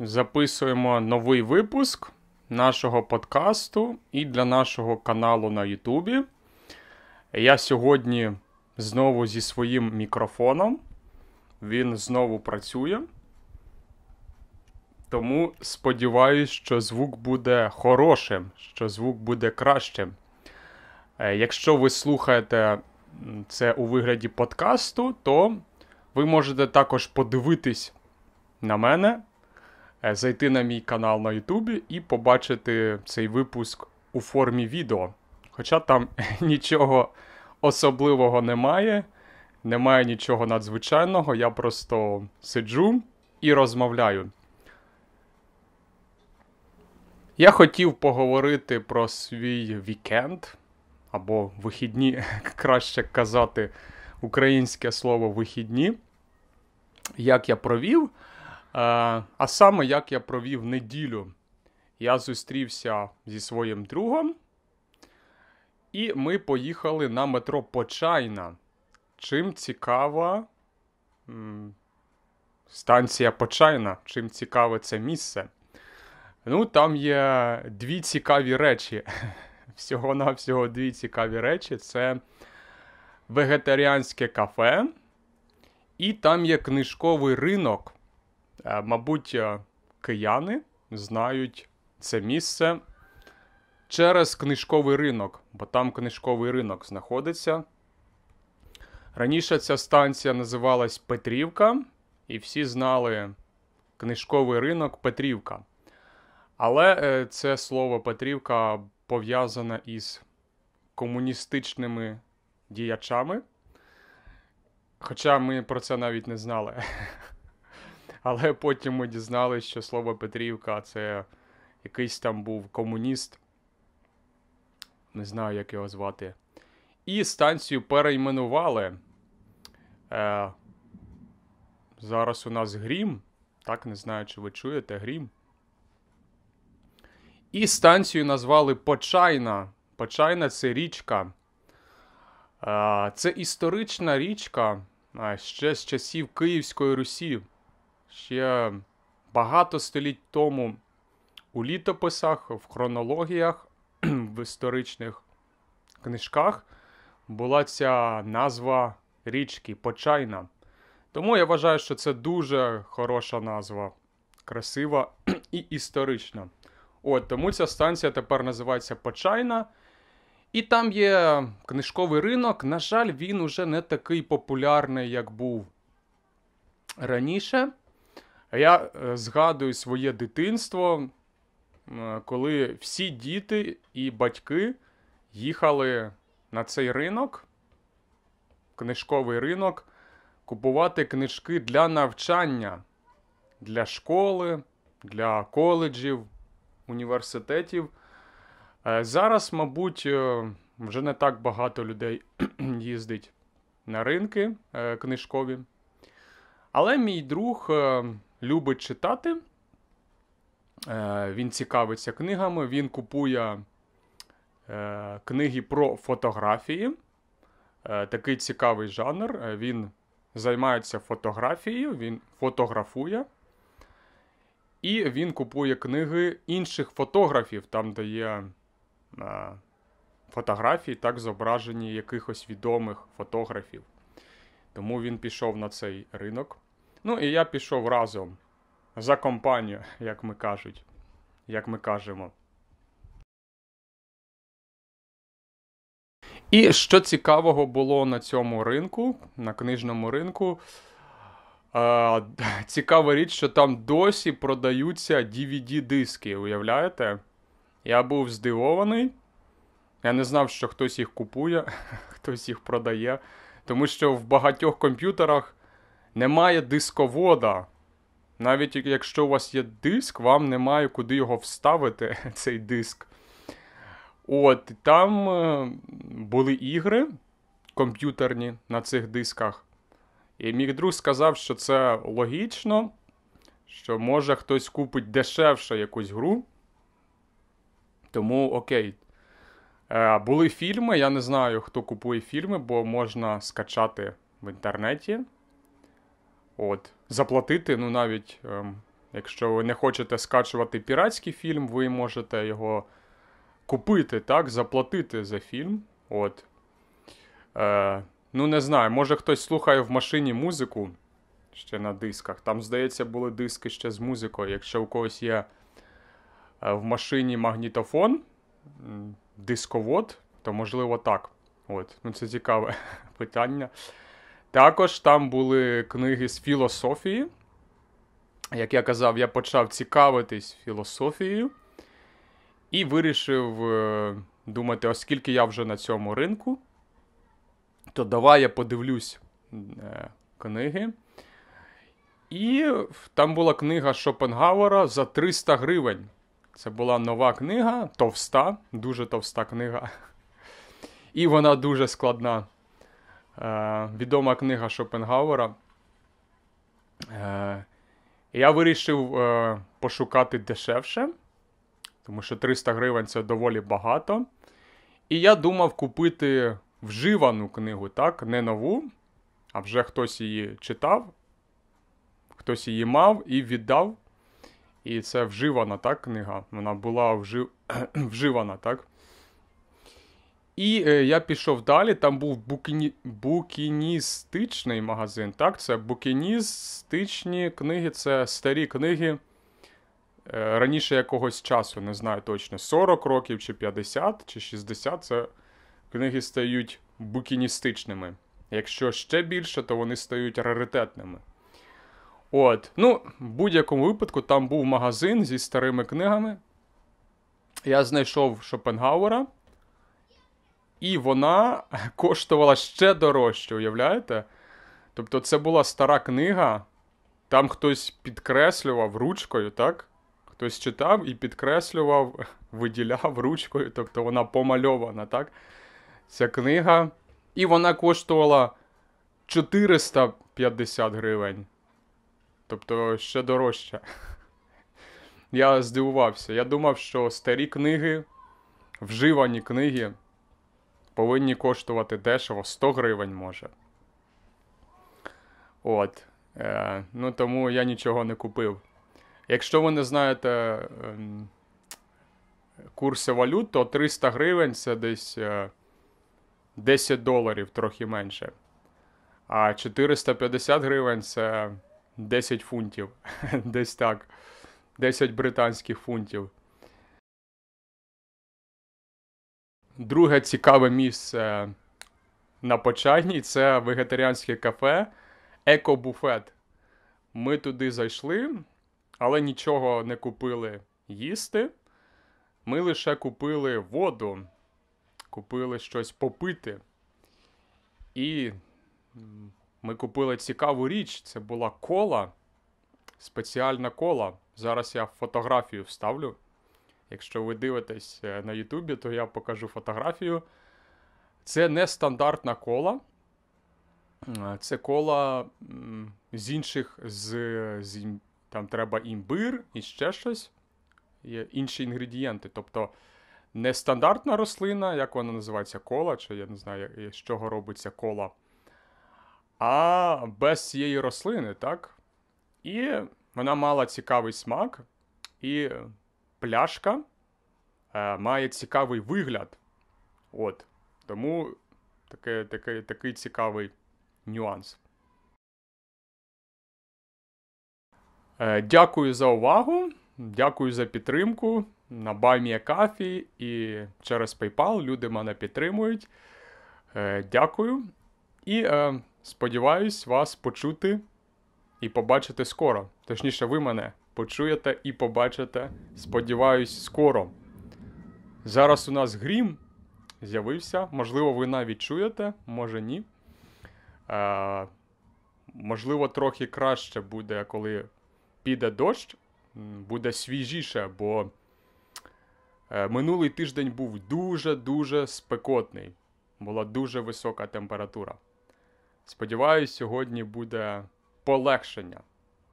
записуємо новий випуск нашого подкасту і для нашого каналу на Ютубі. Я сьогодні знову зі своїм мікрофоном. Він знову працює. Тому сподіваюсь, що звук буде хорошим, що звук буде кращим. Е, якщо ви слухаєте це у вигляді подкасту, то ви можете також подивитись на мене Е, зайти на мій канал на Ютубі і побачити цей випуск у формі відео. Хоча там нічого особливого немає, немає нічого надзвичайного, я просто сиджу і розмовляю. Я хотів поговорити про свій вікенд, або вихідні, краще казати українське слово вихідні, як я провів. Е, а саме як я провів неділю, я зустрівся зі своїм другом, і ми поїхали на метро Почайна. Чим цікава станція Почайна, чим цікаве це місце? Ну, там є дві цікаві речі. Всього-навсього дві цікаві речі: це вегетаріанське кафе, і там є книжковий ринок. Е, мабуть, е, кияни знають це місце через книжковий ринок, бо там книжковий ринок знаходиться. Раніше ця станція називалась Петрівка, і всі знали книжковий ринок Петрівка. Але е, це слово Петрівка пов'язане із комуністичними діячами. Хоча ми про це навіть не знали. Але потім ми дізналися, що слово Петрівка це якийсь там був комуніст. Не знаю, як його звати. І станцію перейменували. Е, Зараз у нас грім. Так, не знаю, чи ви чуєте грім. І станцію назвали Почайна. Почайна це річка. Е, це історична річка ще з часів Київської Русі ще багато століть тому у літописах, в хронологіях, в історичних книжках була ця назва річки Почайна. Тому я вважаю, що це дуже хороша назва, красива і історична. От, Тому ця станція тепер називається Почайна. І там є книжковий ринок. На жаль, він уже не такий популярний, як був раніше. Я е, згадую своє дитинство, е, коли всі діти і батьки їхали на цей ринок, книжковий ринок, купувати книжки для навчання, для школи, для коледжів, університетів. Е, зараз, мабуть, вже не так багато людей їздить на ринки книжкові. Але мій друг любить читати. Е, він цікавиться книгами, він купує е, книги про фотографії. Е, такий цікавий жанр. Він займається фотографією, він фотографує. І він купує книги інших фотографів, там де є фотографії, так зображені якихось відомих фотографів. Тому він пішов на цей ринок. Ну і я пішов разом за компанію, як ми кажуть, як ми кажемо. І що цікавого було на цьому ринку, на книжному ринку. Е, цікава річ, що там досі продаються DVD-диски, уявляєте? Я був здивований. Я не знав, що хтось їх купує, хтось їх продає. Тому що в багатьох комп'ютерах немає дисковода. Навіть якщо у вас є диск, вам немає куди його вставити, цей диск. От, Там е, були ігри комп'ютерні на цих дисках. І мій друг сказав, що це логічно, що може хтось купить дешевше якусь гру. Тому окей. Е, були фільми. Я не знаю, хто купує фільми, бо можна скачати в інтернеті. От. Заплатити, ну навіть, ем, якщо ви не хочете скачувати піратський фільм, ви можете його купити, так, заплатити за фільм. От. Е, Ну, не знаю, може хтось слухає в машині музику ще на дисках. Там, здається, були диски ще з музикою. Якщо у когось є е, в машині магнітофон, дисковод, то можливо так. От. Ну, Це цікаве питання. Також там були книги з філософії. Як я казав, я почав цікавитись філософією і вирішив е, думати, оскільки я вже на цьому ринку, то давай я подивлюсь е, книги. І там була книга Шопенгауера за 300 гривень. Це була нова книга, товста, дуже товста книга. І вона дуже складна. Е, відома книга Шопенгауера. Е, я вирішив е, пошукати дешевше, тому що 300 гривень це доволі багато. І я думав купити вживану книгу, так, не нову, а вже хтось її читав, хтось її мав і віддав. І це вживана так, книга. Вона була вжив... вживана, так? І е, я пішов далі. Там був букіні... букіністичний магазин. Так, це букіністичні книги, це старі книги е, раніше якогось часу, не знаю точно, 40 років, чи 50, чи 60. Це книги стають букіністичними. Якщо ще більше, то вони стають раритетними. От, ну, в будь-якому випадку, там був магазин зі старими книгами. Я знайшов Шопенгауера. І вона коштувала ще дорожче, уявляєте? Тобто, це була стара книга, там хтось підкреслював ручкою, так? Хтось читав і підкреслював, виділяв ручкою, тобто вона помальована, так? Ця книга. І вона коштувала 450 гривень. Тобто ще дорожче. Я здивувався. Я думав, що старі книги, вживані книги повинні коштувати дешево 100 гривень може. От. Е, Ну тому я нічого не купив. Якщо ви не знаєте е, курси валют, то 300 гривень це десь е, 10 доларів трохи менше. А 450 гривень це 10 фунтів. Десь так. 10 британських фунтів. Друге цікаве місце на Почайній це вегетаріанське кафе Екобуфет. Ми туди зайшли, але нічого не купили їсти. Ми лише купили воду, купили щось попити. І ми купили цікаву річ. Це була кола, спеціальна кола. Зараз я фотографію вставлю. Якщо ви дивитесь е, на Ютубі, то я покажу фотографію. Це не стандартна кола. Е, це кола з інших, з, з там треба імбир і ще щось. Є інші інгредієнти. Тобто не стандартна рослина, як вона називається кола, чи я не знаю, з чого робиться кола. А без цієї рослини, так? І вона мала цікавий смак. І пляшка е, має цікавий вигляд. От. Тому таке, таке, такий цікавий нюанс. Е, Дякую за увагу. Дякую за підтримку. На Баймія і через PayPal люди мене підтримують. Е, Дякую. І е, сподіваюсь вас почути і побачити скоро. Точніше, ви мене почуєте і побачите, сподіваюсь, скоро. Зараз у нас грім з'явився. Можливо, ви навіть чуєте, може ні. Е, Можливо, трохи краще буде, коли піде дощ, буде свіжіше, бо е, минулий тиждень був дуже-дуже спекотний. Була дуже висока температура. Сподіваюсь, сьогодні буде полегшення.